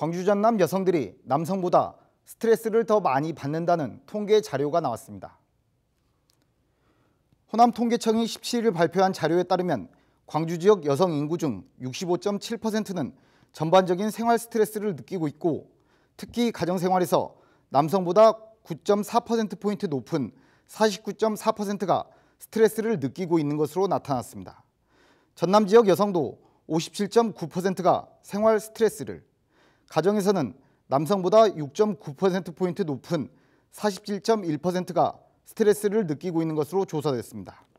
광주 전남 여성들이 남성보다 스트레스를 더 많이 받는다는 통계 자료가 나왔습니다. 호남 통계청이 17일 발표한 자료에 따르면 광주 지역 여성 인구 중 65.7%는 전반적인 생활 스트레스를 느끼고 있고 특히 가정생활에서 남성보다 9.4%포인트 높은 49.4%가 스트레스를 느끼고 있는 것으로 나타났습니다. 전남 지역 여성도 57.9%가 생활 스트레스를, 가정에서는 남성보다 6.9%포인트 높은 47.1%가 스트레스를 느끼고 있는 것으로 조사됐습니다.